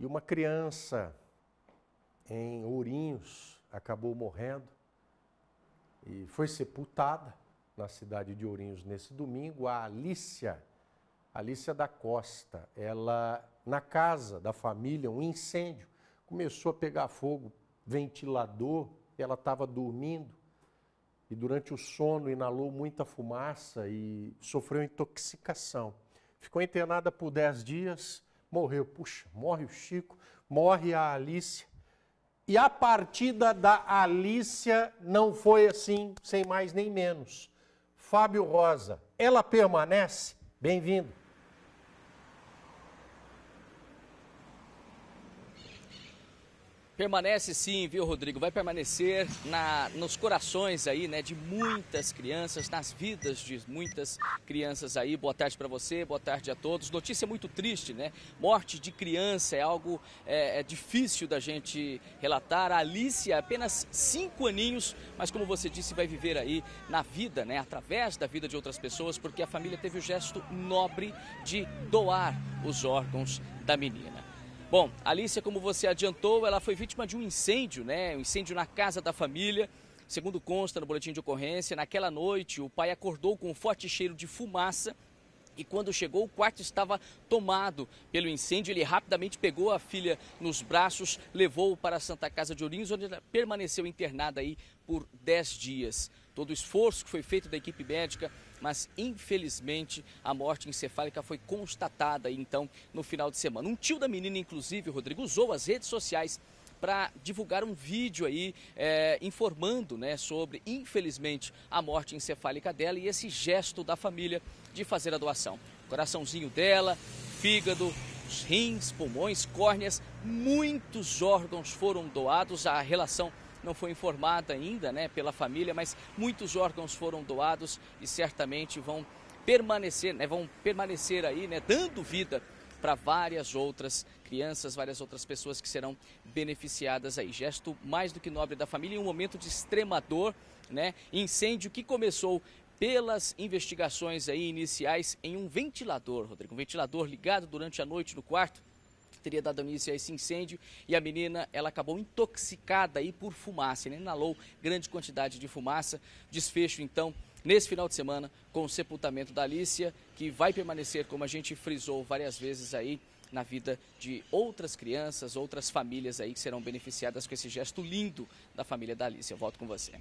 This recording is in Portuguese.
E uma criança em Ourinhos acabou morrendo e foi sepultada na cidade de Ourinhos nesse domingo, a Alícia, Alícia da Costa. Ela, na casa da família, um incêndio, começou a pegar fogo, ventilador, ela estava dormindo e durante o sono inalou muita fumaça e sofreu intoxicação. Ficou internada por 10 dias morreu. Puxa, morre o Chico, morre a Alice. E a partida da Alice não foi assim, sem mais nem menos. Fábio Rosa, ela permanece? Bem-vindo. Permanece sim, viu, Rodrigo? Vai permanecer na, nos corações aí, né, de muitas crianças, nas vidas de muitas crianças aí. Boa tarde para você, boa tarde a todos. Notícia muito triste, né? Morte de criança é algo é, é difícil da gente relatar. A Alice, é apenas cinco aninhos, mas como você disse, vai viver aí na vida, né, através da vida de outras pessoas, porque a família teve o gesto nobre de doar os órgãos da menina. Bom, Alicia, como você adiantou, ela foi vítima de um incêndio, né? Um incêndio na casa da família. Segundo consta no boletim de ocorrência, naquela noite o pai acordou com um forte cheiro de fumaça e quando chegou, o quarto estava tomado pelo incêndio. Ele rapidamente pegou a filha nos braços, levou para a Santa Casa de Ourinhos, onde ela permaneceu internada aí por 10 dias todo o esforço que foi feito da equipe médica, mas infelizmente a morte encefálica foi constatada então no final de semana. Um tio da menina, inclusive, Rodrigo, usou as redes sociais para divulgar um vídeo aí é, informando né, sobre, infelizmente, a morte encefálica dela e esse gesto da família de fazer a doação. Coraçãozinho dela, fígado, rins, pulmões, córneas, muitos órgãos foram doados. A relação não foi informada ainda né, pela família, mas muitos órgãos foram doados e certamente vão permanecer, né, vão permanecer aí, né, dando vida para várias outras crianças, várias outras pessoas que serão beneficiadas aí. Gesto mais do que nobre da família em um momento de extrema dor, né? Incêndio que começou pelas investigações aí iniciais em um ventilador, Rodrigo, um ventilador ligado durante a noite no quarto teria dado início a esse incêndio e a menina ela acabou intoxicada aí por fumaça, ela né? inalou grande quantidade de fumaça. Desfecho então nesse final de semana com o sepultamento da Alicia, que vai permanecer, como a gente frisou várias vezes aí, na vida de outras crianças, outras famílias aí que serão beneficiadas com esse gesto lindo da família da Alicia. Eu volto com você.